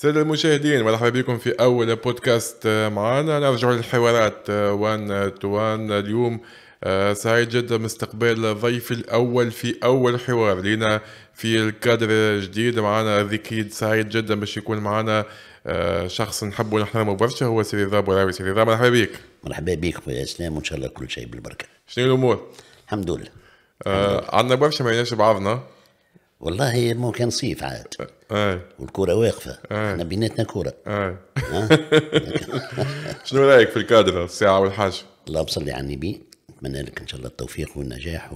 سادة المشاهدين مرحبا بكم في أول بودكاست آه، معنا نرجع للحوارات آه، وان آه، توان اليوم سعيد جدا باستقبال ضيفي الأول في أول حوار لينا في الكادر الجديد معنا ذكيد سعيد جدا باش يكون معنا شخص نحبه ونحترمه برشا هو سيدي ذا بوراوي سيدي ذا مرحبا بك مرحبا بك خويا اسلام وان شاء الله كل شيء بالبركه شنو الامور؟ الحمد لله عندنا برشا ما بعضنا والله ممكن صيف عاد والكره واقفه احنا بيناتنا كره شنو رايك في الكادر الساعه والحاجه الله يصلي على النبي نتمنى لك ان شاء الله التوفيق والنجاح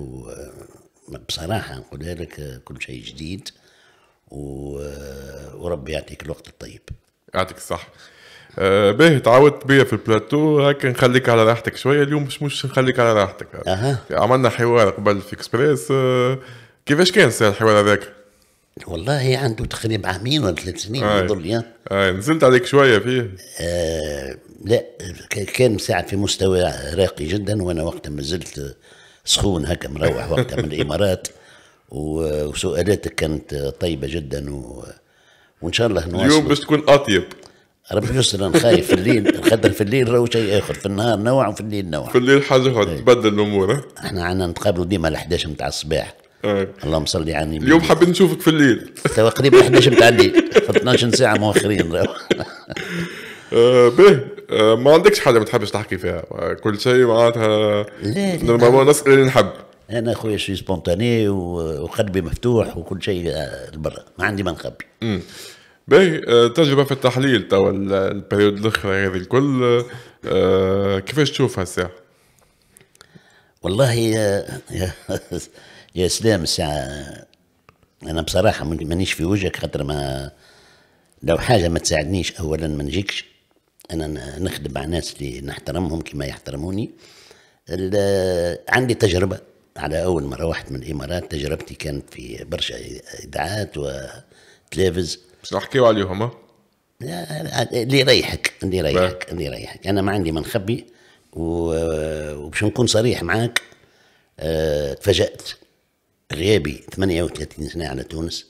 وبصراحه آه، نقولها لك آه، كل شيء جديد و... آه، وربي يعطيك الوقت الطيب يعطيك الصحه آه باهي تعودت بيا في البلاتو هكا نخليك على راحتك شويه اليوم مش مش نخليك على راحتك أه. عملنا حوار قبل في اكسبريس آه كيفاش كان سي الحوار هذاك؟ والله عنده تقريبا عامين ولا ثلاث سنين آه. يظل يا اي آه، نزلت عليك شويه فيه آه لا كان ساعة في مستوى راقي جدا وانا وقتها ما زلت سخون هكا مروح وقتها من الامارات وسؤالاتك كانت طيبه جدا و... وان شاء الله نواصل اليوم باش تكون اطيب ربي يستر انا خايف في الليل خاطر في الليل راهو شيء اخر في النهار نوع وفي الليل نوع في الليل حاجه اخرى طيب. تبدل الامور احنا عندنا نتقابلوا ديما على 11 نتاع الصباح إيه. اللهم صل على النبي اليوم حابين نشوفك في الليل توا قريب 11 متاع الليل 12 ساعه مؤخرين به إيه، آه إيه، ما عندكش حاجه ما تحبش تحكي فيها كل شيء معناتها لما نسال اللي نحب انا اخويا شي سبونتاني وقلبي مفتوح وكل شيء آه، لبرا ما عندي ما نخبي باهي تجربه في التحليل توا البريود الاخرى هذه الكل كيفاش تشوفها الساعه؟ والله يا يا سلام ساعة أنا بصراحة مانيش في وجهك خاطر ما لو حاجة ما تساعدنيش أولا ما نجيكش أنا نخدم مع ناس اللي نحترمهم كما يحترموني عندي تجربة على أول ما روحت من الإمارات تجربتي كانت في برشا إذاعات وتلفز بس نحكيو عليهم اللي يريحك اللي يريحك اللي يريحك أنا ما عندي ما نخبي وباش نكون صريح معاك آه، تفاجأت غيابي 38 سنة على تونس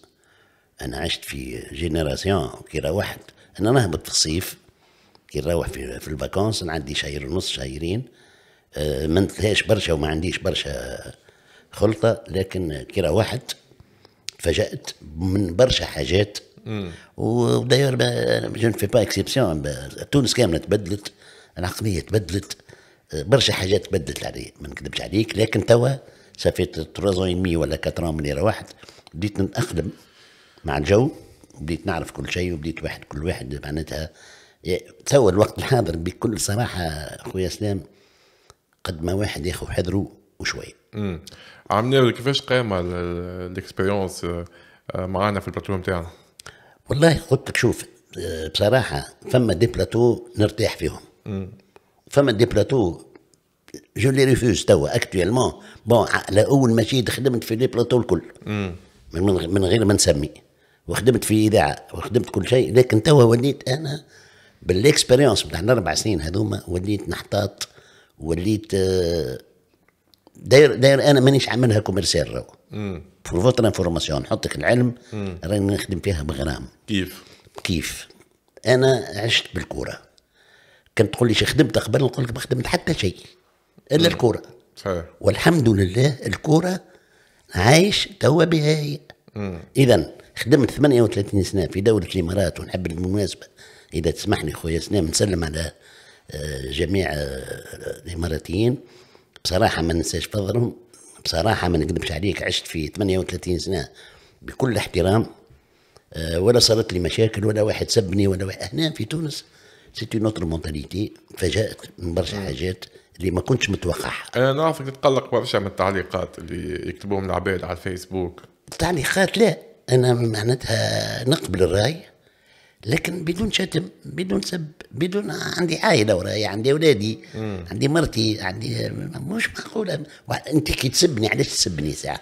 أنا عشت في جينيراسيون كي روحت أنا نهبط في الصيف كي نروح في, في الفاكونس نعدي شهر ونص شهرين آه، ما نتلهاش برشا وما عنديش برشا خلطة لكن كي روحت تفاجأت من برشا حاجات ودايور جو نفي با اكسيبسيون تونس كامله تبدلت العقليه تبدلت آه، برشا حاجات تبدلت علي ما نكذبش عليك لكن توا سافيت 3 ولا 4 من روحت بديت نتأقلم مع الجو بديت نعرف كل شيء وبديت واحد كل واحد معناتها تصور الوقت الحاضر بكل صراحة خويا سلام قد ما واحد ياخذ حذره وشوية عامر كيفاش قام الاكسبيرونس آه، معانا في البلاتو نتاعنا؟ والله قلت لك شوف آه، بصراحة فما دي بلاتو نرتاح فيهم امم فما دي بلاتو جو لي ريفوز توا اكتويلمون بون على اول ما جيت خدمت في لي بلاطو الكل مم. من غير ما نسمي وخدمت في اذاعه وخدمت كل شيء لكن توا وليت انا بالاكسبيريونس بتاع الاربع سنين هذوما وليت نحتاط وليت آه، داير داير انا مانيش عاملها كوميرسيال راهو فور فوتر انفورماسيون نحطك العلم راني نخدم فيها بغرام كيف كيف انا عشت بالكوره كنت تقول لي خدمت قبل نقول لك ما خدمت حتى شيء الا نعم. الكوره صحيح والحمد لله الكوره عايش توا بها هي اذا خدمت 38 سنه في دوله الامارات ونحب بالمناسبه اذا تسمح لي خويا سلام نسلم على آه، جميع آه، الاماراتيين بصراحه ما ننساش فضلهم بصراحه ما نكذبش عليك عشت في 38 سنه بكل احترام آه، ولا صارت لي مشاكل ولا واحد سبني ولا واحد هنا في تونس سيتي نوتر مونتاليتي تفاجات من برشا حاجات اللي ما كنتش متوقعها انا نعرفك تتقلق برشا من التعليقات اللي يكتبوهم العباد على الفيسبوك التعليقات لا انا معناتها نقبل الراي لكن بدون شتم بدون سب بدون عندي عائله وراي عندي اولادي عندي مرتي عندي مش معقوله انت كي تسبني علاش تسبني ساعه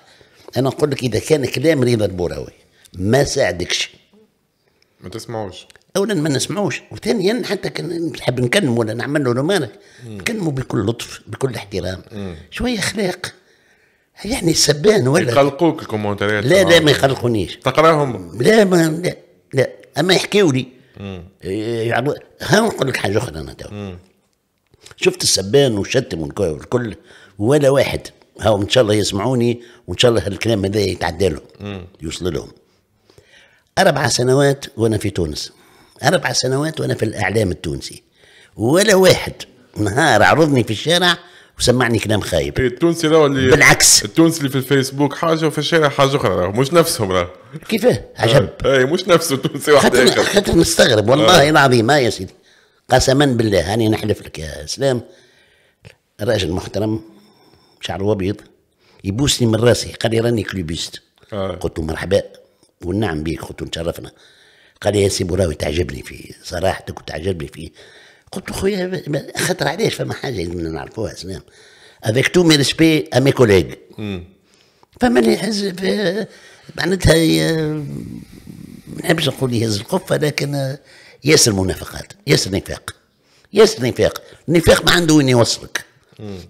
انا نقول لك اذا كان كلام رضا البوراوي ما ساعدكش ما تسمعوش اولا ما نسمعوش وثانيا حتى كان نحب نكلم ولا نعمل له رومانك نكلموا بكل لطف بكل احترام مم. شويه اخلاق يعني سبان ولا يقلقوك الكومنتريات لا لا ما يقلقونيش تقراهم لا ما لا لا اما يحكيوا لي يعني ها نقول لك حاجه اخرى انا دو. شفت السبان والشتم والكل ولا واحد ها ان شاء الله يسمعوني وان شاء الله الكلام هذا يتعدى لهم يوصل لهم اربع سنوات وانا في تونس أربع سنوات وأنا في الإعلام التونسي ولا واحد نهار عرضني في الشارع وسمعني كلام خايب إيه، التونسي راهو اللي بالعكس التونسي اللي في الفيسبوك حاجه وفي الشارع حاجه اخرى راهو مش نفسهم راهو كيفاه عجب آه، اي مش نفسه التونسي واحد خاطر نستغرب والله آه. العظيم يا سيدي قسما بالله هاني نحلف لك يا اسلام راجل محترم شعره ابيض يبوسني من راسي قال لي راني كلوبيست آه. قلت له مرحبا والنعم بيك قلت له تشرفنا قال لي يا سي مراوي تعجبني فيه صراحتك وتعجبني فيه قلت له خويا خاطر علاش فما حاجه لازمنا نعرفوها سلام افيك تو مي ريسبي ا مي كوليغ فما اللي يحز معناتها ما نحبش نقول يهز القفه لكن ياسر منافقات ياسر نفاق ياسر نفاق النفاق ما عنده وين يوصلك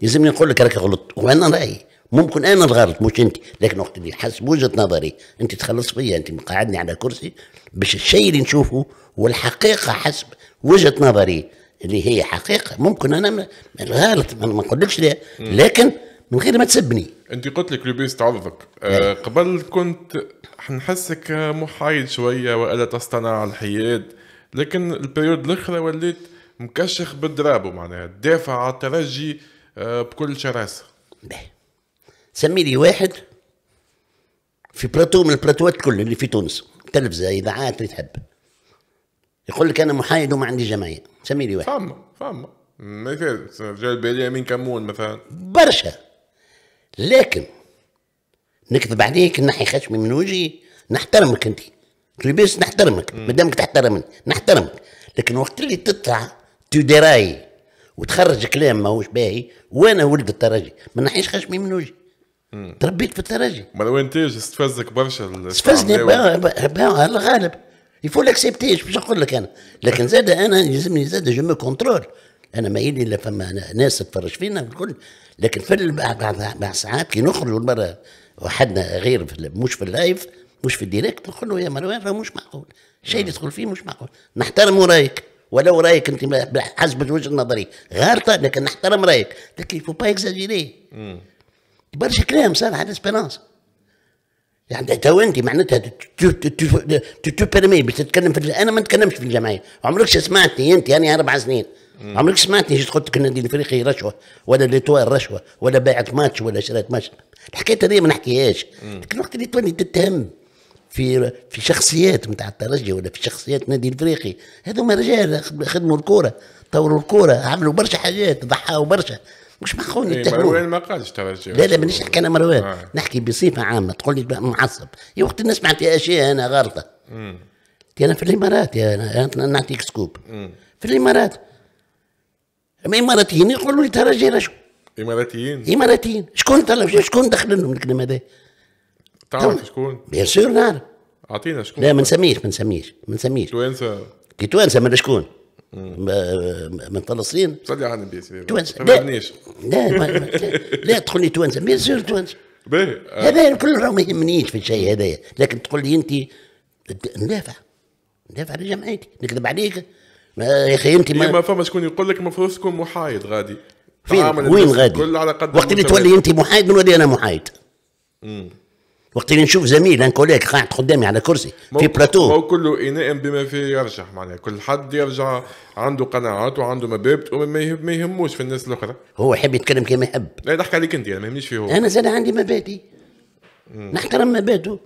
يلزمني نقول لك راك غلطت وانا رايي ممكن انا الغلط مش انت لكن وقت اللي حسب وجهه نظري انت تخلص فيا انت مقعدني على كرسي باش الشيء اللي نشوفه والحقيقه حسب وجهه نظري اللي هي حقيقه ممكن انا الغلط ما نقولكش لا لكن من غير ما تسبني انت قلت لك لوبيس تعرضك آه نعم. قبل كنت نحسك محايد شويه والا تصطنع الحياد لكن البريود الاخرى وليت مكشخ بالدراب معناها تدافع على الترجي آه بكل شراسه. سمي لي واحد في بلاتو من البلاتوات الكل اللي في تونس تلفزه اذاعات اللي تحب يقول لك انا محايد وما عندي جمعيه سمي لي واحد فما فما مثال رجال بالي امين كمون مثلا برشا لكن نكذب عليك نحي خشمي من وجهي نحترمك انت لباس نحترمك مادامك تحترمني نحترمك لكن وقت اللي تطلع تدراي وتخرج كلام ماهوش باهي وانا ولد الترجي ما نحيش خشمي من وجهي تربيت في الترجي ما لو انت استفزك برشا استفزني على الغالب يفو لاكسبتيش باش نقول لك انا لكن زاد انا يلزمني زاد جو مو كونترول انا ما يلي الا فما ناس تفرج فينا الكل لكن في بعض ساعات كي نخرجوا المره وحدنا غير في مش في اللايف مش في الديريكت نقول له يا مروان راه مش معقول الشيء اللي تدخل فيه مش معقول نحترم رايك ولو رايك انت حسب وجهه نظري غارطه لكن نحترم رايك لكن فو با اكزاجيري برشا كلام صار على الاسبيرونس يعني تو انت معناتها تو بيرمي باش تتكلم في انا ما نتكلمش في الجمعيه عمرك سمعتني انت يعني اربع سنين عمرك سمعتني جيت قلت لك النادي الافريقي رشوه ولا ليتوال رشوه ولا بيعت ماتش ولا شريت ماتش الحكايه هذه ما نحكيهاش لكن وقت اللي تولي تتهم في في شخصيات نتاع الترجي ولا في شخصيات نادي الافريقي هذوما رجال خدموا الكوره طوروا الكوره عملوا برشا حاجات ضحاوا برشا مش مخون إيه، مروان ما قالش اشتغل لا لا مانيش نحكي انا مروان آه. نحكي بصفه عامه تقول لي معصب يا وقت الناس معناتها اشياء انا غلطه امم انا في الامارات يا انا نعطيك سكوب مم. في الامارات اما اماراتيين يقولوا لي ترى جاي شو اماراتيين اماراتيين شكون شكون دخل لهم الكلمه هذا تعرف شكون؟ بيان سور نعرف اعطينا شكون لا ما نسميش ما نسميش ما نسميش توانسه كي توانسه مالا شكون؟ من فلسطين صلي على النبي ما توانسه لا لا لا تقول لي توانسه بيان سور توانسه باهي هذا الكل ما يهمنيش في الشيء هذايا لكن تقول لي انت ندافع ندافع على جمعيتي نكذب عليك يا اخي انت ما, إيه، ما فما شكون يقول لك المفروض تكون محايد غادي فين وين غادي وقت اللي تولي انت محايد نولي انا محايد وقت اللي نشوف زميل ان كوليك قاعد قدامي على كرسي في بلاتو هو كله اناء بما فيه يرجح معناها كل حد يرجع عنده قناعات وعنده مبادئ وما يهموش في الناس الاخرى هو يحب يتكلم كما يحب لا يضحك عليك انت انا ما يهمنيش فيه هو انا زاد عندي مبادئ نحترم مبادئه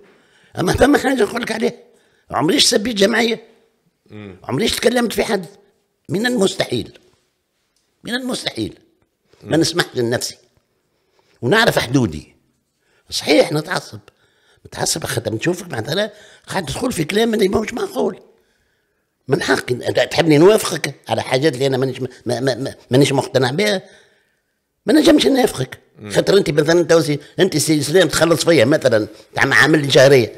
اما فما حاجه نقول لك عليها عمريش سبيت جمعيه عمريش تكلمت في حد من المستحيل من المستحيل ما نسمحش لنفسي ونعرف حدودي صحيح نتعصب تحسب خدم نشوفك معناتها قاعد تدخل في كلام اللي ماهوش معقول من حقي تحبني نوافقك على حاجات اللي انا مانيش مانيش مقتنع بها ما نجمش نوافقك خاطر انت مثلا انت انت سي اسلام تخلص فيا مثلا تعمل معامل لي شهريه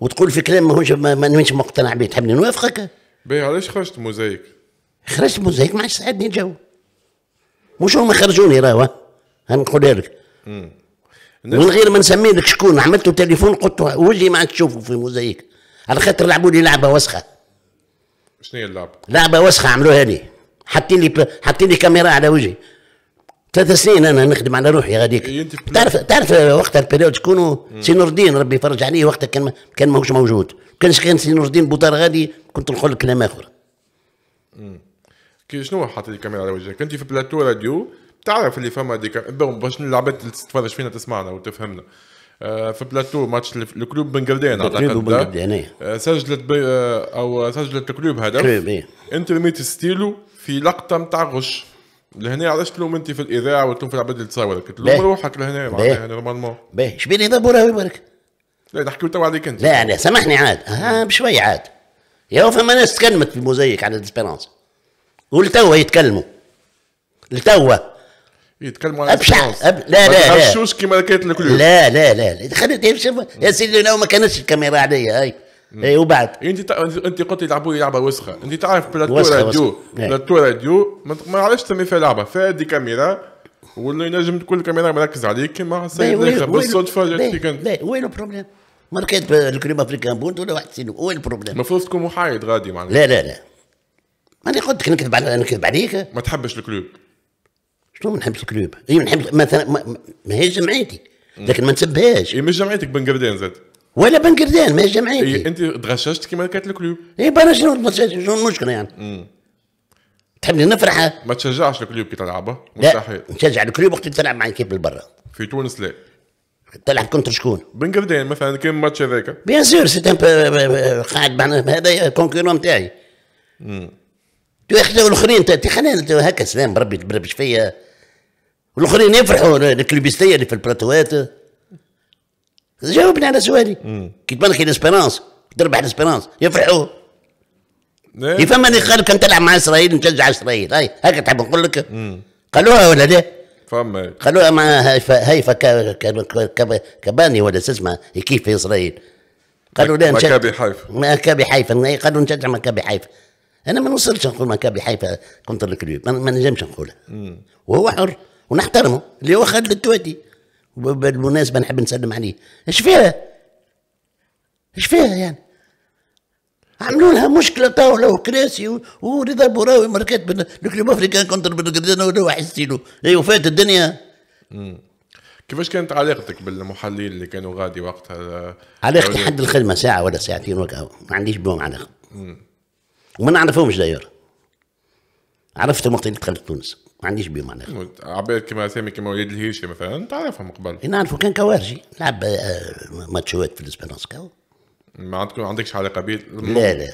وتقول في كلام ماهوش مانيش مقتنع به تحبني نوافقك بي علاش خرجت موزايك؟ خرجت موزايك ما عادش ساعدني الجو مش هما خرجوني راهو نقولها لك من غير ما نسمي لك شكون عملت تليفون قلت وجهي ما عاد تشوفه في موزايك على خاطر لعبوا لي لعبه وسخه شنو هي اللعبه؟ لعبه وسخه عملوها لي حاطين لي حاطين لي كاميرا على وجهي ثلاث سنين انا نخدم على روحي غاديك تعرف تعرف وقتها البيريود شكون نور الدين ربي يفرج عليه وقتها كان كان ماهوش موجود كان كان سي نور الدين بوطار غادي كنت نقول لك كلام اخر كي شنو حاطين لي كاميرا على وجهك كنت في بلاتو راديو تعرف اللي فما ديك بون باش العباد اللي تتفرج فينا تسمعنا وتفهمنا آه، في بلاتو ماتش الكلوب بن قردين آه، إيه. آه، سجلت سجلت او سجلت الكلوب هدف إيه. انتر ميت ستيلو في لقطه نتاع غش لهنا علاش تلوم انت في الاذاعه وتلوم في العباد اللي تصور تلوم روحك لهنا معناها نورمالمون يعني باهي شبين وراه يبارك لا نحكي تو عليك انت لا لا سامحني عاد ها بشوي عاد يا فما ناس تكلمت في الموزيك على ديسبيرونس ولتوا يتكلموا لتوا يتكلموا على ابشع أب... لا لا لا لا كما كانت الكلوب لا لا لا خلي يا سيدي انا ما كانتش الكاميرا عليا هاي اي إيه، وبعد انت تا... انت قلت يلعبوا لعبه وسخه انت تعرف بلاتو راديو إيه. بلاتو راديو ما عرفتش تسمي فيها لعبه فيها دي كاميرا ولا ينجم تكون الكاميرا مركز عليك كيما السيد بالصدفه جاتك لا وين البروبليم ماركات الكريم افريكان بوند ولا واحد سينو وين البروبليم المفروض تكون محايد غادي معناها لا لا لا ماني قلت لك نكذب على نكذب عليك ما تحبش الكلوب شنو ما نحبش الكلوب اي أيوة، ما نحبش مثلا ما, ما هي جمعيتي لكن ما نسبهاش هي إيه، مش جمعيتك بن قردان زاد ولا بن قردان ما جمعيتي إيه انت تغششت كما كانت الكلوب اي برا شنو شنو المشكله يعني مم. تحبني نفرح ما تشجعش الكلوب كي تلعبها مستحيل نشجع الكلوب وقت تلعب مع الكيب برا في تونس لا تلعب كونتر شكون؟ بن قردان مثلا كان ماتش هذاك بيان سور سي قاعد هذا كونكورون تاعي اخي الاخرين خلينا هكا سلام بربي تبربش فيا والاخرين يفرحوا الكلوبيستيه اللي في البلاتوات جاوبني على سؤالي كي تبان لك الاسبيرانس تربح الاسبيرانس يفرحوا إيه. يفهم اللي قال كان تلعب مع اسرائيل نشجع اسرائيل هاي هكا تحب نقول لك قالوها ولا لا؟ فما قالوها مع هيفا هيفا كباني ولا اسمها كيف في اسرائيل قالوا لا نشجع مكابي حيفا مكابي حيفا قالوا نشجع مكابي حيفا انا ما نوصلش نقول مكابي حيفا كونتر الكلوب ما نجمش نقولها وهو حر ونحترمه اللي هو خالد التواتي بالمناسبه نحب نسلم عليه اش فيها؟ اش فيها يعني؟ عملوا لها مشكله تاو لو كراسي ورضا بوراوي ماركات الكلوب افريكان كونتر بلغداد ولا حسيلو اي أيوة، وفات الدنيا كيفاش كانت علاقتك بالمحللين اللي كانوا غادي وقتها علاقتي يعني حد الخدمه ساعه ولا ساعتين وكا ما عنديش بهم علاقه وما نعرفهمش داير عرفتهم وقت اللي دخلت تونس ما عنديش بهم معناها عباد كيما اسامي كيما وليد الهيشي مثلا تعرفهم قبل نعرفه كان كوارجي لعب آه، ماتشوات في الاسبانوس كاو ما عندكم عندكش علاقه بيه لا لا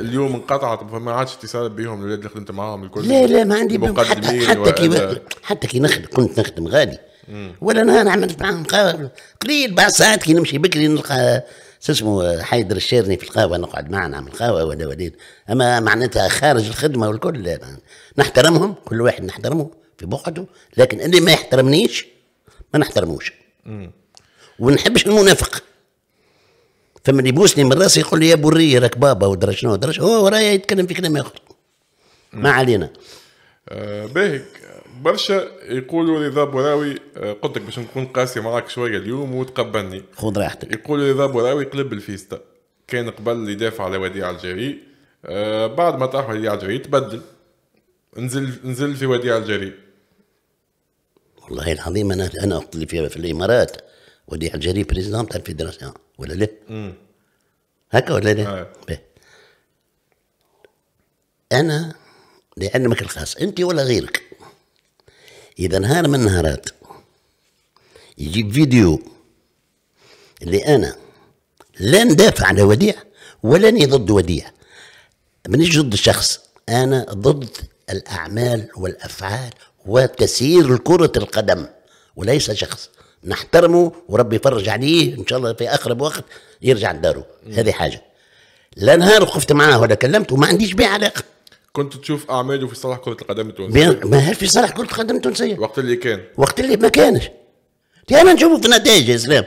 اليوم انقطعت ما عادش اتصال بهم الاولاد اللي خدمت معاهم الكل لا لا ما عندي بهم حتى, حتى كي حتى كي نخدم كنت نخدم غالي مم. ولا نهار عملت معاهم قليل بعض ساعات كي نمشي بكري نلقى شو اسمه حيدر الشيرني في القهوه نقعد معنا من القهوه ولا وليد اما معناتها خارج الخدمه والكل نحترمهم كل واحد نحترمه في بقعته لكن اللي ما يحترمنيش ما نحترموش ونحبش المنافق فما اللي يبوسني من راسي يقول لي يا بوري راك بابا ودرا شنو ودرا هو ورايا يتكلم في كلام اخر ما علينا آه باهي برشا يقولوا رضا بوراوي آه، قلت لك باش نكون قاسي معاك شويه اليوم وتقبلني خذ راحتك يقولوا رضا بوراوي قلب الفيستا كان قبل يدافع على وديع الجري آه بعد ما طاح وديع الجري تبدل نزل نزل في وديع الجري والله العظيم انا انا قلت اللي في, في الامارات وديع الجري بريزيدون تاع الفيدراسيون ولا لا؟ هكا ولا لا؟ آه. انا لعلمك الخاص انت ولا غيرك اذا نهار من النهارات يجيب فيديو اللي انا لا ندافع على وديع ولا اني ضد وديع مانيش ضد الشخص انا ضد الاعمال والافعال وتسيير كره القدم وليس شخص نحترمه وربي يفرج عليه ان شاء الله في اقرب وقت يرجع لداره هذه حاجه لا نهار وقفت معاه ولا كلمته وما عنديش به علاقه كنت تشوف اعماله في صالح كره القدم التونسيه ما هل في صالح كره القدم التونسيه وقت اللي كان وقت اللي ما كانش انا نشوفه في النتائج يا اسلام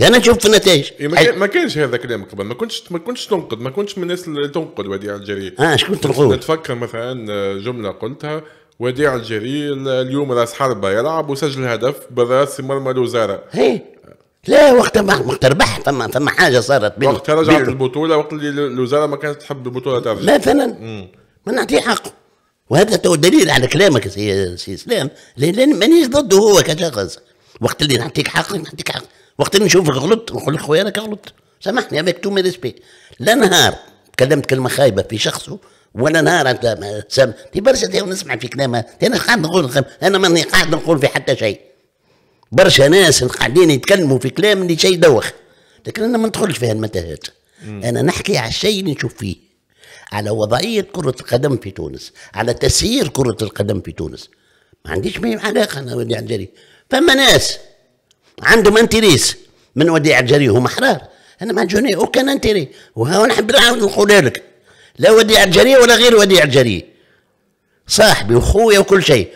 انا نشوف في النتائج إيه، ما, ما كانش هذا كلام قبل ما كنتش ما كنتش تنقد ما كنتش من الناس اللي تنقد وديع الجري اه شكون تنقد نتفكر مثلا آه، جمله قلتها وديع الجري اليوم راس حربه يلعب وسجل هدف براس مرمى الوزاره لا وقتها ما تربح فما فما حاجه صارت وقت وقتها رجعت البطوله وقت اللي الوزاره ما كانت تحب البطوله ترجع مثلا ما نعطيه حقه وهذا تو دليل على كلامك سي, سي اسلام لان مانيش ضده هو كشخص وقت اللي نعطيك حق نعطيك حق وقت اللي نشوفك غلطت نقول لك خويا راك غلطت سامحني افيك تو مي ريسبي لا نهار تكلمت كلمه خايبه في شخصه ولا نهار انت سام برشا نسمع في كلامه انا قاعد نقول انا ماني قاعد نقول في حتى شيء برشا ناس قاعدين يتكلموا في كلام اللي شيء دوخ لكن انا ما ندخلش في هالمتاهات انا نحكي على الشيء اللي نشوف فيه على وضعيه كره القدم في تونس على تسيير كره القدم في تونس ما عنديش بهم علاقه انا وديع الجري فما ناس عندهم انتريس من وديع الجري هما احرار انا ما عندي اوكي انتري وهو نحب نقول لك لا وديع الجري ولا غير وديع الجري صاحبي وخويا وكل شيء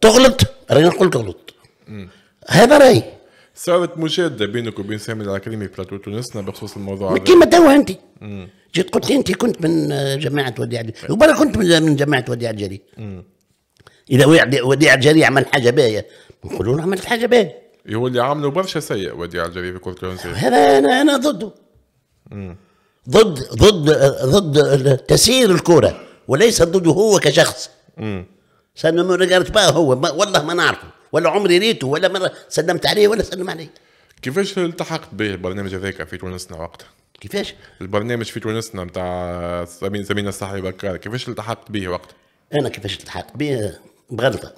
تغلط راني نقول تغلط هذا رايي صارت مشاده بينك وبين سامي العكريمي بلاتو تونسنا بخصوص الموضوع كيما توا انت جيت قلت انت كنت من آه، جماعه وديع الجري وبرا كنت من جماعه وديع الجري اذا وديع الجري عمل حاجه باهيه نقولوا له عملت حاجه باهيه اللي عامله برشا سيء وديع الجري في كره هذا انا انا ضده ضد ضد ضد تسيير الكره وليس ضده هو كشخص امم ما قالت با هو ما والله ما نعرفه ولا عمري ريته ولا مره سلمت عليه ولا سلم عليه كيفاش التحقت به البرنامج هذاك في تونسنا وقتها؟ كيفاش؟ البرنامج في تونسنا نتاع سمين سمين الصحي بكار كيفاش التحقت به وقت؟ انا كيفاش التحقت به بغلطه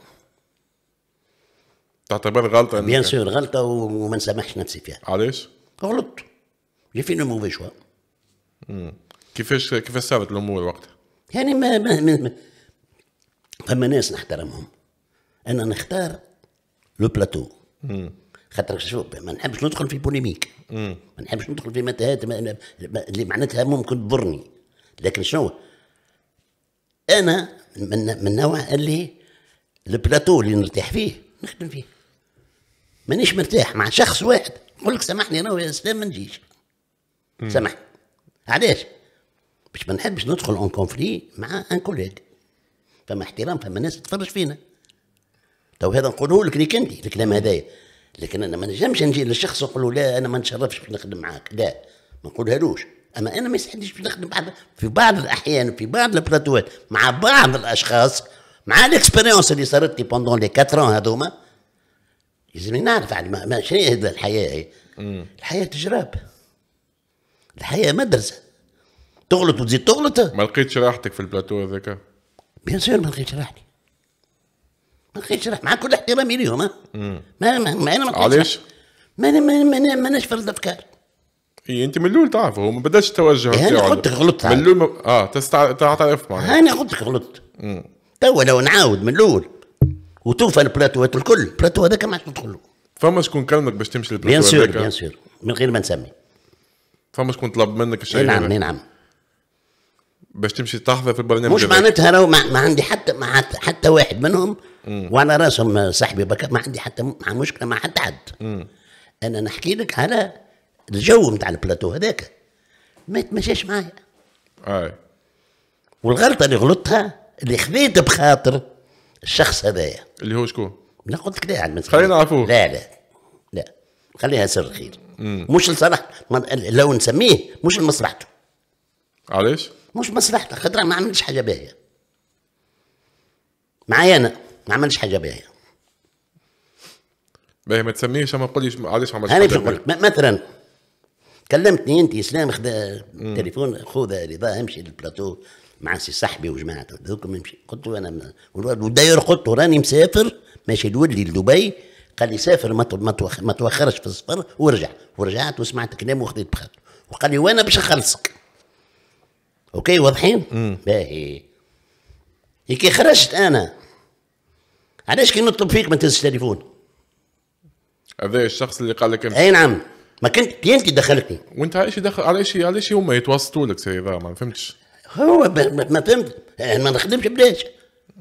تعتبر غلطه بيان سور غلطه وما نسامحش نفسي فيها علاش؟ غلطت جي في موفي شوا كيفاش كيفاش صارت الامور وقتها؟ يعني ما ما, ما, فما ناس نحترمهم انا نختار لو بلاتو خاطر شوف ما نحبش ندخل في بوليميك ما نحبش ندخل في متاهات اللي معناتها ممكن تضرني لكن شنو انا من من نوع اللي البلاتو اللي نرتاح فيه نخدم فيه مانيش مرتاح مع شخص واحد نقول لك سامحني انا يا اسلام ما نجيش سامحني علاش باش ما نحبش ندخل اون كونفلي مع ان كوليغ فما احترام فما ناس تتفرج فينا تو هذا نقوله لك ليك انت الكلام هذايا لكن انا ما نجمش نجي للشخص ونقول له لا انا ما نتشرفش نخدم معاك لا ما نقولهالوش اما انا ما يسعدنيش نخدم بعض في بعض الاحيان في بعض البلاتوات مع بعض الاشخاص مع الاكسبيريونس اللي صارت لي بوندون لي 4 هذوما لازمني نعرف على ما شنو هي الحياه هي الحياه تجرب الحياه مدرسه تغلط وتزيد تغلط ما لقيتش راحتك في البلاتو هذاك بيان سور ما لقيتش راحتي اخي مع كل احترامي ليهم ها ما ما انا ما علاش؟ ما انا ما انا ما اناش فرد افكار اي انت من الاول تعرف هو ما بداش التوجه إيه انا قلت لك غلطت من الاول اه تعترف معاه انا قلت لك غلطت توا لو نعاود من الاول وتوفى البلاتوات الكل البلاتو هذاك ما عادش ندخل فما شكون كلمك باش تمشي للبلاتو هذاك؟ بيان سور بيان سور من غير ما نسمي فما شكون طلب منك الشيء نعم نعم باش تمشي تحضر في البرنامج مش معناتها راهو ما, ما عندي حتى ما حتى, حتى واحد منهم مم. وانا راسهم صاحبي بكر ما عندي حتى مشكله مع حتى حد مم. انا نحكي لك على الجو نتاع البلاتو هذاك ما تمشاش معايا اي والغلطه اللي غلطتها اللي خذيت بخاطر الشخص هذايا اللي هو شكون؟ لا قلت لك لا خلينا نعرفوه لا لا لا خليها سر خير مم. مش لصالح لو نسميه مش لمصلحته علاش؟ مش مصلحته خاطر ما عملش حاجه باهيه معايا انا ما عملش حاجه باهيه باهي يعني. ما تسميهش اما تقوليش علاش ما عملش انا باش نقول مثلا كلمتني انت اسلام خدا تليفون خذ رضا امشي للبلاتو مع سي صاحبي وجماعته هذوك نمشي قلت له انا والداير قلت له راني مسافر ماشي لولي لدبي قال لي سافر ما ما توخرش في السفر ورجع ورجعت وسمعت كلامه وخذيت بخاطر وقال لي وانا باش نخلصك اوكي واضحين؟ باهي كي خرجت انا علاش كي نطلب فيك ما تنسش تليفون هذا الشخص اللي قال لك اي نعم ما كنت انت دخلتني وانت علاش دخل علاش علاش هما يتوسطوا لك سي ما فهمتش هو ب... ما فهمت ما نخدمش بلاش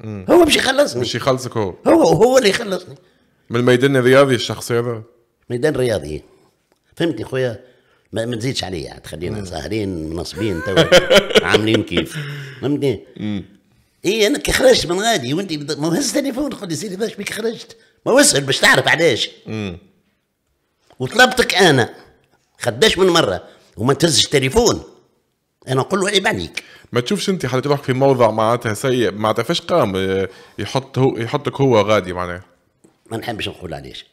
هو باش يخلصني باش يخلصك هو هو هو اللي يخلصني من الميدان الرياضي الشخص هذا ميدان رياضي فهمتني خويا ما, ما تزيدش عليا تخلينا ساهرين منصبين عاملين كيف فهمتني اي انا كي خرجت من غادي وانت ما هز التليفون قلت لي سيدي باش بك خرجت ما وصل باش تعرف علاش وطلبتك انا خداش من مره وما تهزش التليفون انا نقول له إيه، عيب عليك ما تشوفش انت حتى تروح في موضع معناتها سيء معناتها فاش قام آه، يحط هو يحطك هو غادي معناها ما نحبش نقول علاش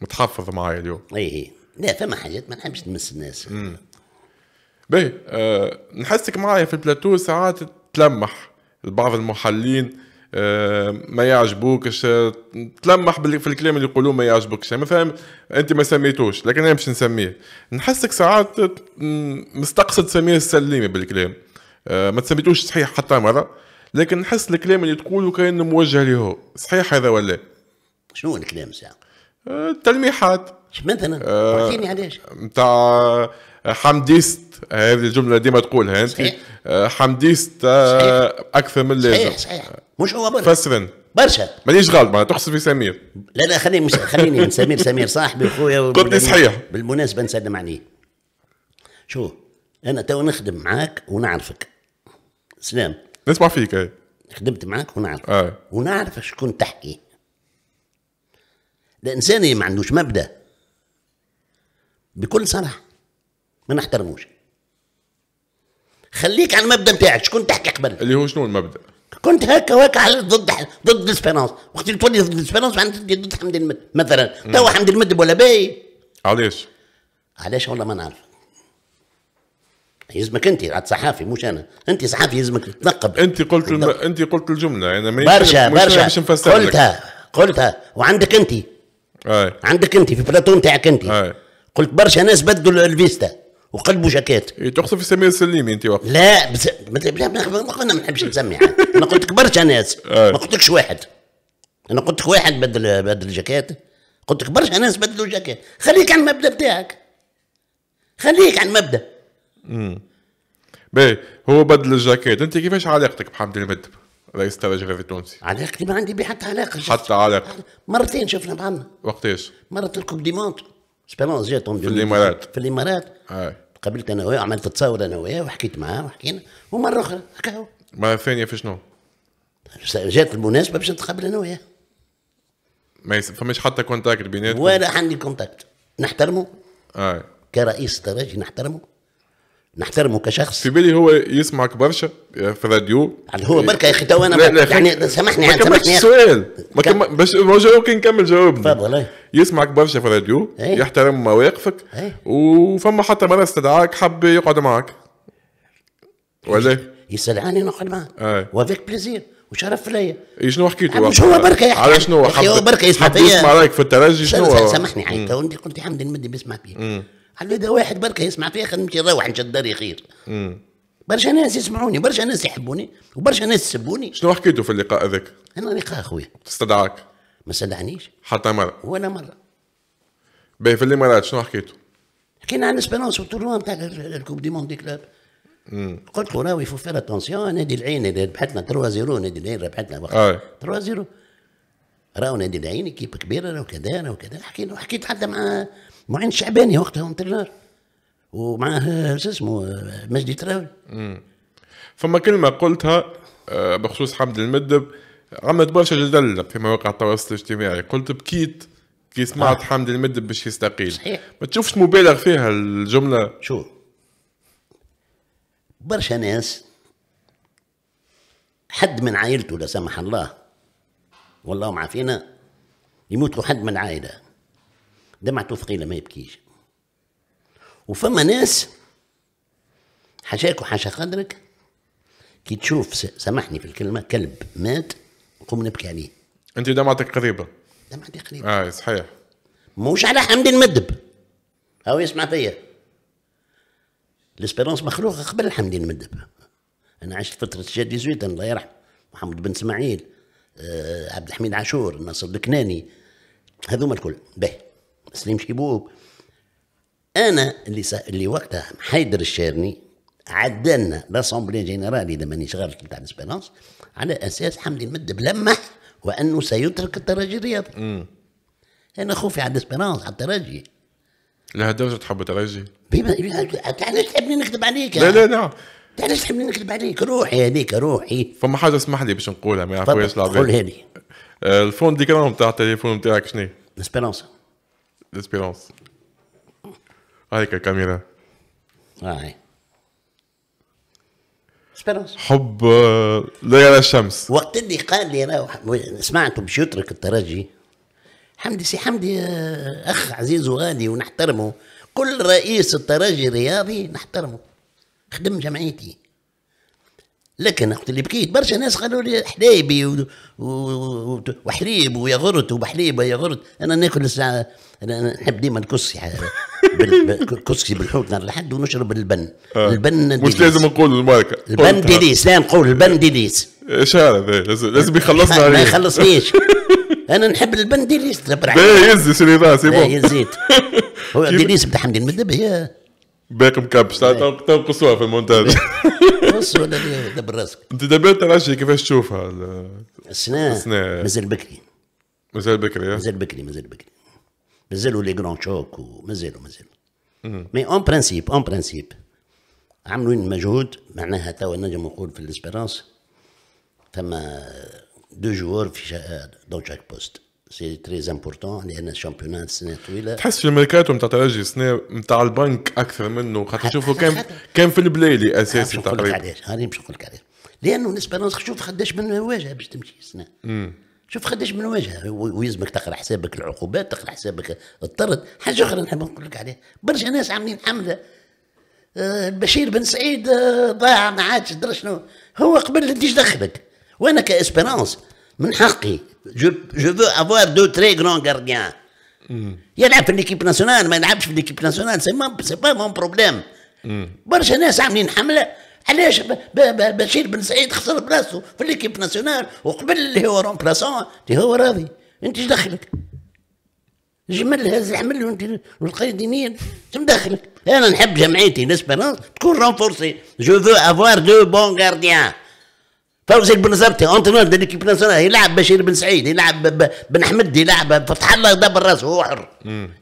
متحفظ معايا اليوم اي اي لا فما حاجات ما نحبش نمس الناس مم. باهي أه نحسك معايا في البلاتو ساعات تلمح لبعض المحلين آه، ما يعجبوكش آه، تلمح في الكلام اللي يقولوه ما يعجبكش ما يعني مثلا انت ما سميتوش لكن انا باش نسميه نحسك ساعات مستقصد سميه السليمي بالكلام آه، ما تسميتوش صحيح حتى مره لكن نحس الكلام اللي تقوله كانه موجه له صحيح هذا ولا شنو الكلام ساعه التلميحات مثلا اعطيني علاش نتاع آه، حمديست آه، هذه الجمله ديما تقولها انت صحيح. آه، حمديست صحيح. اكثر من اللازم صحيح صحيح مش هو برشا فسرا برشا مانيش غلط معناها تقصد في سمير لا لا خليني مش خليني من سمير سمير صاحبي اخويا قلت صحيح بالمناسبه نسلم عليه شو انا تو نخدم معاك ونعرفك سلام نسمع فيك اي خدمت معاك ونعرفك آه. ونعرف شكون تحكي الانسان ما عندوش مبدا بكل صراحه ما نحترموش خليك على المبدا نتاعك شكون تحكي قبل اللي هو شنو المبدا كنت هكا وهكا ضد ضد الاسبيرونس وقت اللي تولي ضد الاسبيرونس معناتها ضد حمد المد مثلا توا حمد المد ولا باي علاش؟ علاش والله ما نعرف يلزمك انت عاد صحافي مش انا انت صحافي يلزمك تنقب انت قلت الم... انت قلت الجمله انا ما برشا برشا باش نفسر قلتها قلتها وعندك انت أي. عندك انت في بلاتون تاعك انت أي. قلت برشا ناس بدلوا الفيستا وقلبه جاكيت إيه، تقصد في سمير سليمي انت وقت لا بس لا ما ما نحبش نسمي انا قلت لك برشا ناس آه. ما قلتكش واحد انا قلت لك واحد بدل بدل الجاكيت قلت لك برشا ناس بدلوا الجاكيت خليك على المبدا بتاعك خليك على المبدا امم باهي هو بدل الجاكيت انت كيفاش علاقتك بحمد المدب رئيس الترجي التونسي علاقتي ما عندي بيه حتى علاقه حتى علاقه مرتين شفنا بعضنا وقتاش؟ مره الكوب دي مونت سبيرونس جات في الامارات في الامارات قابلت انا وياه عملت تصاور انا وياه وحكيت معاه وحكينا ومره اخرى هكا هو مره ثانيه في شنو؟ جات المناسبه باش نتقابل انا وياه ما فماش حتى كونتاكت بيناتكم ولا عندي كونتاكت نحترمه اي آه. كرئيس تراجي نحترمه نحترمه كشخص في بالي هو يسمعك برشا في راديو يعني هو بركه يا اخي تو انا يعني سامحني يعني سامحني ما يعني كملتش السؤال ما كم... باش اوكي نكمل جاوبني تفضل يسمعك برشا في الراديو يحترم مواقفك وفما حتى مره استدعاك حب يقعد معك ولا يستدعاني نقعد معاه آه. وافيك بليزير وشرف ليا شنو حكيت له؟ مش هو بركه يحكي على شنو؟ حكيت هو بركه يسمع فيا يسمع رايك في الترجي شنو؟ سامحني تو انت قلت حمدي المدي بيسمع بيك قال اذا واحد برك يسمع فيا خدمتي يروح ان شاء الله خير برشا ناس يسمعوني برشا ناس يحبوني وبرشا ناس يسبوني شنو حكيتوا في اللقاء هذاك؟ انا لقاء خويا استدعاك ما استدعنيش حتى مره ولا مره باهي في الامارات شنو حكيتوا؟ حكينا عن اسبيرونس والتورنوا نتاع الكوب دي موندي كلاب قلت له راهو يفو فير اتونسيون نادي العين اللي ربحتنا 3 0 نادي العين ربحتنا 3 0 آه. راهو نادي العين كيب كبيره راهو كذا راهو كذا حكينا حكيت حتى مع معين شعباني وقتها انترنار ومعاه شو اسمه مجدي تراوي فما كلمه قلتها آه، بخصوص حمد المدب عملت برشا جدل في مواقع التواصل الاجتماعي قلت بكيت كي سمعت آه. حمد المدب باش يستقيل صحيح ما تشوفش مبالغ فيها الجمله شو برشا ناس حد من عائلته لا سمح الله والله معافينا يموتوا حد من العائله دمعته ثقيله ما يبكيش وفما ناس حشاك وحاشا قدرك كي تشوف سامحني في الكلمه كلب مات قوم نبكي عليه انت دمعتك قريبه دمعتي قريبه اه صحيح موش على حمد المدب هاو يسمع فيا الاسبيرونس مخلوقه قبل الحمد المدب انا عشت فتره جدي 18 الله يرحمه محمد بن اسماعيل آه، عبد الحميد عاشور ناصر الكناني هذوما الكل باهي سليم شيبوب انا اللي سا... اللي وقتها حيدر الشارني عدلنا لاسومبلي جينيرال اذا ماني شغال تاع ليسبيرونس على اساس حمدي المد بلمح وانه سيترك الترجي الرياضي انا خوفي على ليسبيرونس على الترجي لهالدرجه تحب الترجي؟ بما علاش تحبني نكذب عليك لا لا لا علاش تحبني نكذب عليك روحي هذيك روحي فما حاجه اسمح لي باش نقولها ما يعرفوش العظيم. قولها لي. آه، الفون ديكرام تاع التليفون تاعك شنو؟ ليسبيرونس. d'espérance. هايك الكاميرا هاي اسبرانس حب لا يرى الشمس وقت اللي قال لي راه سمعته باش يترك الترجي حمدي سي حمدي آه، اخ عزيز وغالي ونحترمه كل رئيس الترجي الرياضي نحترمه خدم جمعيتي لكن وقت اللي بكيت برشا ناس قالوا لي حليبي و... و... وحليب ويا غرت وبحليبه يا غرت انا ناكل الساعه انا نحب ديما الكسكي بال... كسكي بالحوت نهار الاحد ونشرب اللبن آه. البن مش لازم نقول الماركه البن ديليس لا نقول البن ديليس ايش هذا إيه، لازم يخلصنا ما يخلصنيش انا نحب البن ديليس لا يزي سيدي سي بون يزيت هو ديليس بتاع حمدي المدب هي باقي مكبس إيه. تنقصوها في المونتاج نص إيه. ولا دبر راسك انت دابا ترشي كيفاش تشوفها السنة السنة مازال بكري مازال بكري مازال بكري مازال بكري مازالوا لي كرون شوك ومازالوا مازالوا مي اون برانسيب اون برانسيب عملوا مجهود معناها توا نجم نقول في ليسبيرونس ثم دو جوار في دون شاك بوست سي تري امبورتون لان الشامبيونات سنه طويله تحس في الميركاتو نتاع ترجي السنه نتاع البنك اكثر منه خاطر نشوفوا كان كان في البلايلي اساسي تقريبا علاش هاني باش نقول لك علاش لانه الاسبرانس شوف قداش من واجهه باش تمشي السنه شوف قداش من واجهه ويلزمك تقرا حسابك العقوبات تقرا حسابك الطرد حاجه اخرى نحب نقول لك عليها برشا ناس عاملين حمله البشير آه، بن سعيد آه، ضاع ما عادش درشنو شنو هو قبل انت دخلك وانا كاسبيرونس من حقي جو فو افوار دو تري كرون كارديان يلعب في ليكيب ناسيونال ما يلعبش في ليكيب ناسيونال سي ما سي با مون بروبليم برشا ناس عاملين حمله علاش بشير بن سعيد خسر بلاصتو في ليكيب ناسيونال وقبل اللي هو رومبلاسون اللي هو راضي انت ايش دخلك؟ جمل هز الحمل وانت والقيدينين ايش مدخلك انا نحب جمعيتي ليسبيرونس تكون رونفورسي جو فو افوار دو بون كارديان فوزي بن زبتي اونترونور ديال ليكيب ناسيونال يلعب بشير بن سعيد يلعب بن حمد يلعب فتح الله دبر راسه هو حر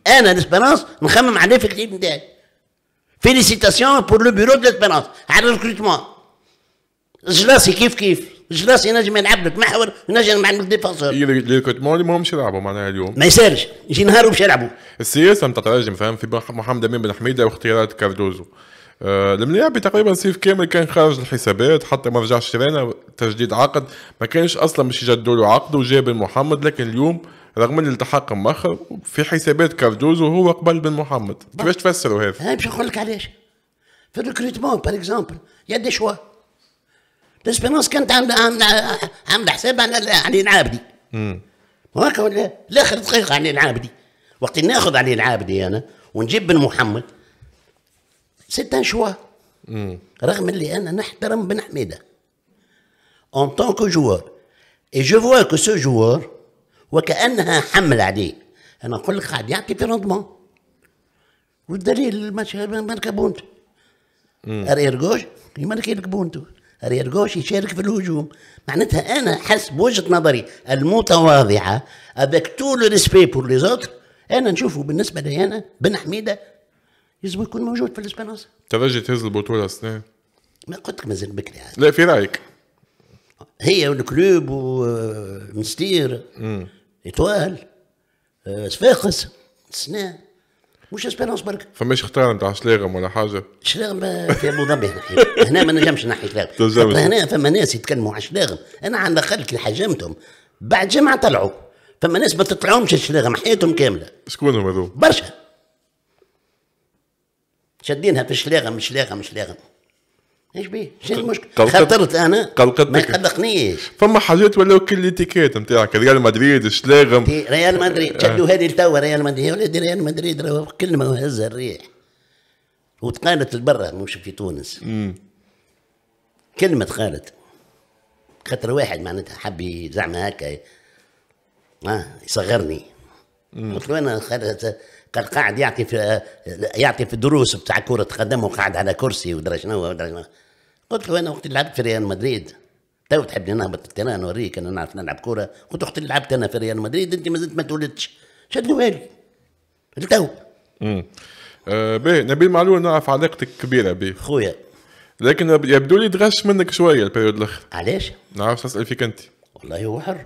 انا ليسبيرونس نخمم على ليفيكتيف نتاعي فيليسيتاسيون بور لو بيرو دو ليسبيرونس على الريكروتمون جلاسي كيف كيف جلاس نجم يلعب لك محور ونجم يلعب لك ديفونسور ريكروتمون اللي ماهمش يلعبوا معناها اليوم ما يسالش يجي نهار وباش يلعبوا السياسه نتاع تراجم فهم في محمد امين بن حميده واختيارات كاردوزو آه، الملاعب تقريبا سيف كامل كان خارج الحسابات حتى ما رجعش شرينا تجديد عقد ما كانش اصلا مش يجددوا له عقد وجاب بن محمد لكن اليوم رغم ان التحق مؤخر في حسابات كاردوزو هو قبل بن محمد كيفاش تفسروا هذا؟ انا باش نقول لك علاش في ريكروتمون باغ اكزومبل يا دي شوا لاسبيرونس كانت عامله عامله عامله حساب على علي العابدي هكا ولا لاخر دقيقه علي العابدي وقت ناخذ علي العابدي انا ونجيب بن محمد C'est un choix. Mm. رغم اللي انا نحترم بن حميده en tant que joueur et je vois que ce joueur وكانها حمل عليه انا نقول لك قاعد يعطي في روندمون والدليل الماتش ماركا بونتو hmm. ارير جوش يماركي لك بونتو ارير جوش يشارك في الهجوم معناتها انا حسب وجهه نظري المتواضعه افيك تو لو ريسبي بور لي زوتر انا نشوفه بالنسبه لي انا بن حميده لازم يكون موجود في الاسبانوس ترجى تهز البطوله السنه ما قلت لك مازال بكري لا في رايك هي والكلوب ومستير ايطوال آه، صفاقس سنة مش اسبيرونس برك فماش اختار نتاع شلاغم ولا حاجه شلاغم آه، في ابو ظبي هنا ما نجمش نحي شلاغم هنا فما ناس يتكلموا على شلاغم انا على الاقل كي حجمتهم بعد جمعه طلعوا فما ناس ما تطلعهمش شلاغم حياتهم كامله شكون هما برشا شادينها في الشلاغه مش شلاغه مش شلاغه ايش بيه؟ شنو المشكل؟ خطرت انا ما يقلقنيش فما حاجات ولاو كل الاتيكيت نتاعك ريال مدريد الشلاغم ريال مدريد آه. شدوا هذه لتوا ريال مدريد يا ولدي ريال مدريد راه كلمه وهزها الريح وتقالت لبرا مش في تونس مم. كلمه تقالت خاطر واحد معناتها حب زعما هكا اه يصغرني قلت له انا كان قاعد يعطي في يعطي في الدروس بتاع كره قدم وقاعد على كرسي ودرا شنو ودرا شنو قلت له انا وقت لعبت في ريال مدريد تو تحبني نهبط التيران نوريك انا نعرف نلعب كرة قلت وقت اللي لعبت انا في ريال مدريد انت ما زلت ما تولدتش شدوها لي لتو امم باهي نبيل معلول نعرف علاقتك كبيره به خويا لكن يبدو لي تغش منك شويه البيريود الاخر علاش؟ نعرف نسال فيك انت والله هو حر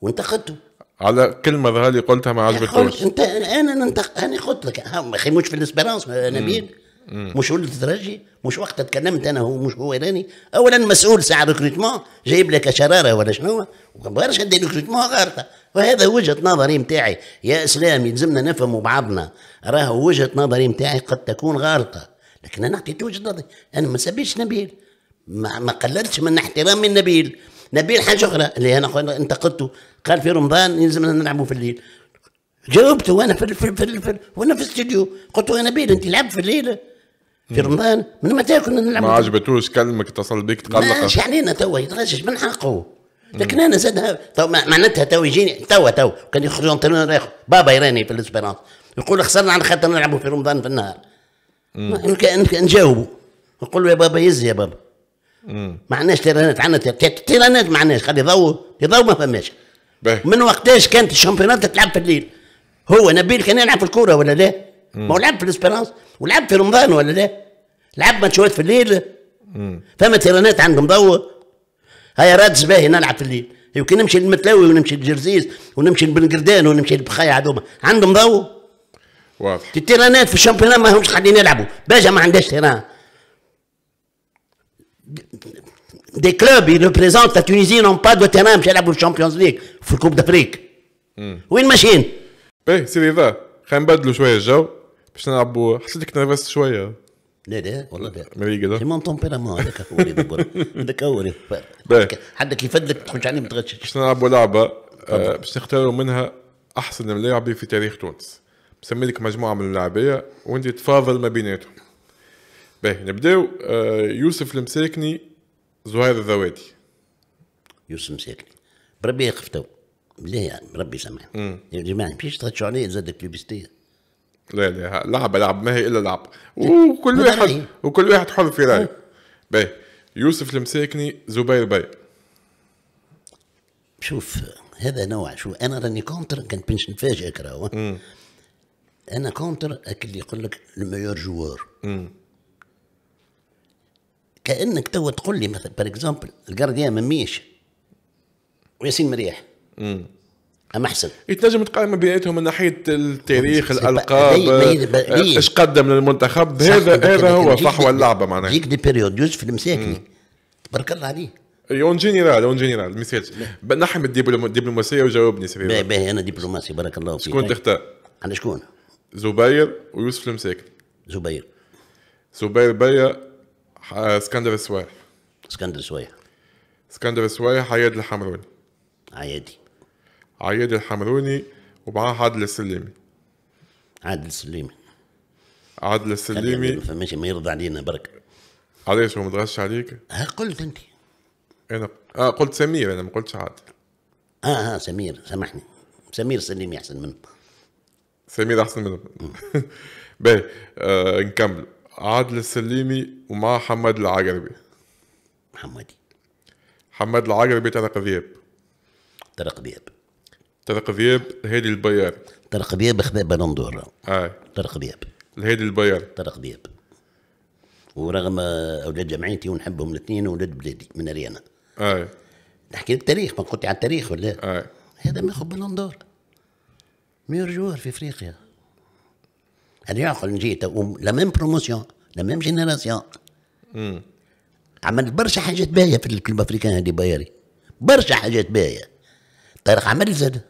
وانتقدته على كلمة ظهر قلتها ما عجبتوش انت انا ننتق انا قلت لك اخي مش في الاسبرانس نبيل مش ولد الدرجي مش وقت تكلمت انا هو مش هو راني اولا مسؤول ساعه ريكروتمون جايب لك شراره ولا شنو برشا دي ريكروتمون غارته وهذا وجهه نظري نتاعي يا اسلام يلزمنا نفهموا بعضنا راه وجهه نظري نتاعي قد تكون غارته لكن انا اعطيت وجهه نظري انا ما سبيتش نبيل ما, ما قللتش من احترام نبيل نبيل حاجه اخرى اللي انا انتقدته قال في رمضان يلزم نلعبوا في الليل جاوبته وانا في في في, في وانا في الاستوديو قلت له يا نبيل انت لعبت في الليل في رمضان من متى كنا نلعب ما عجبتوش كلمك اتصل بك تقلق ماشي علينا توا يتغشش من حقه لكن انا زادها معناتها تو يجيني توا توا كان يخرجوا بابا يراني في الاسبيرانس يقول خسرنا على خاطر نلعبوا في رمضان في النهار نجاوبوا نقول له يا بابا يزي يا بابا ما عندناش تيرانات عندنا تيرانات ما عندناش خلي ضو يضو ما فماش من وقتاش كانت الشامبيونات تلعب في الليل هو نبيل كان يلعب في الكوره ولا لا؟ ما هو لعب في الاسبيرانس ولعب في رمضان ولا لا؟ لعب ماتشات في الليل فما تيرانات عندهم ضو هيا راد باهي نلعب في الليل يمكن نمشي للمتلاوي ونمشي للجرزيز ونمشي لبنقردان ونمشي لبخايا عدوما عندهم ضو واضح التيرانات في الشامبيونات ما همش قاعدين يلعبوا باجا ما عندهاش تيران des clubs, ils représentent la Tunisie, n'ont pas de terrain باش يلعبوا الشامبيونز ليغ في الكوب دافريك وين ماشيين؟ ايه سيدي ذا خلينا نبدلوا شويه الجو باش نلعبوا حسيتك تنرفزت شويه لا لا والله لا مريقة مون تومبيرامون هذاك هو اللي نقول هذاك هو اللي حدك ما تخرجش عليه ما تغشش باش نلعبوا لعبه باش نختاروا منها احسن ملاعبي في تاريخ تونس بسمي لك مجموعه من اللاعبيه وانت تفاضل ما بيناتهم باهي نبداو يوسف المساكني زهير الذواتي يوسف مساكلي بربي يقف تو بالله يعني ربي يسامحنا يا جماعه جماعه فيش تغشوا علي زادك بيبستيه لا لا لعبه لعب ما هي الا لعب وكل واحد وكل واحد حر في رايه باهي يوسف المساكني زبير باي شوف هذا نوع شو انا راني كونتر كان بنش نفاجئك راهو انا كونتر اللي يقول لك الميور جوار كانك توا تقول لي مثلا بار اكزومبل الجارديان ما ميش وياسين مريح امم اما احسن يتنجم تقارن بيناتهم من ناحيه التاريخ الالقاب ايش قدم للمنتخب هذا هذا هو فحوى اللعبه معناها يجيك دي بيريود يوسف المساكني تبارك الله عليه أيوة، اون جينيرال اون جينيرال مثال من الدبلوماسيه وجاوبني سيدي باهي باهي انا دبلوماسي بارك الله فيك شكون تختار؟ على شكون؟ زبير ويوسف المساكن زبير زبير بيا اسكندر السويح اسكندر السويح اسكندر السويح عياد الحمروني عيادي عياد الحمروني ومعاه عادل السليمي عادل السليمي عادل السليمي فماشي ما يرضى علينا برك علاش هو متغش عليك؟ ها قلت انت انا اه قلت سمير انا ما قلتش عادل اه اه سمير سامحني سمير سليمي احسن منه سمير احسن منه باهي آه نكمل عادل السليمي ومع حماد العقربي محمدي حماد العقربي طارق ذياب طارق ذياب طارق ذياب هادي البيار طارق ذياب خذا بنندور اه اي طارق ذياب الهادي البيار طارق ذياب ورغم اولاد جمعيتي ونحبهم الاثنين اولاد بلادي من اريانا اه نحكي لك تاريخ ما قلت على التاريخ ولا اه هذا ما يخب بلندور ميور جوار في افريقيا نجي لا ميم بروموسيون لا ميم جينيراسيون عمل برشا حاجات باهيه في الكلوب افريكان هذه بايري برشا حاجات باهيه طارق عمل زاد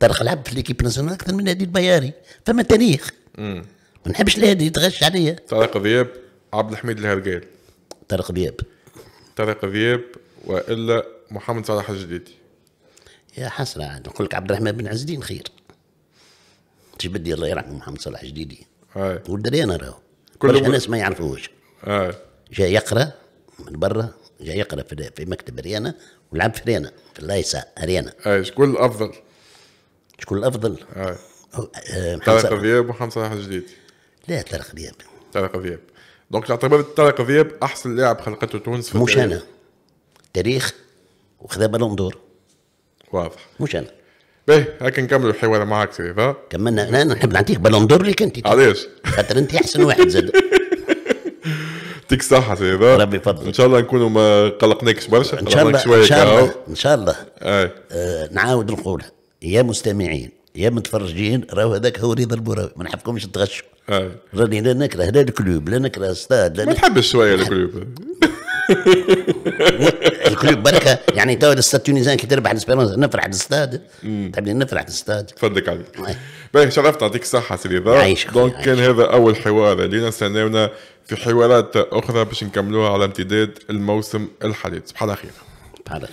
طارق لعب في ليكيب ناسيونال اكثر من هذه البياري فما تاريخ ما نحبش الهادي يتغش عليا طارق ذياب عبد الحميد الهرقال طارق ذياب طارق ذياب والا محمد صلاح الجديد يا حسره نقول لك عبد الرحمن بن عز الدين خير بدي الله يرحمه محمد صلاح جديدي والدريان راهو كل الناس ما يعرفوش اي جاي يقرا من برا جاي يقرا في, في مكتب ريانا ولعب في ريانا في اللايسا ريانا اي شكون الافضل؟ شكون الافضل؟ آه. طارق ذياب ومحمد صلاح جديدي لا طارق ذياب طارق ذياب دونك تعتبر طارق ذياب احسن لاعب خلقته تونس في مش انا تاريخ وخذا بالون دور واضح مش انا باهي هكا نكملوا الحوار معاك سي ذا كملنا انا نحب نعطيك بالون دور ليك انت علاش؟ خاطر انت احسن واحد زاد يعطيك الصحة سي ذا ربي يفضل ان شاء الله نكونوا ما قلقناكش برشا ان شاء الله ان شاء الله ان شاء الله نعاود نقول يا مستمعين يا متفرجين راهو هذاك هو رضا البراوي ما نحبكمش تغشوا راني لا نكره لا الكلوب لا نكره استاد لا ما تحبش شويه الكلوب الكلوب بركه يعني تو الاستاد تونيزان كي تربح الاسبيرونس نفرح الاستاد تبني نفرح الاستاد تفدك عليك باهي شرفت يعطيك الصحه سي رضا دونك كان هذا اول حوار لينا استناونا في حوارات اخرى باش نكملوها على امتداد الموسم الحديث بحال خير بحال خير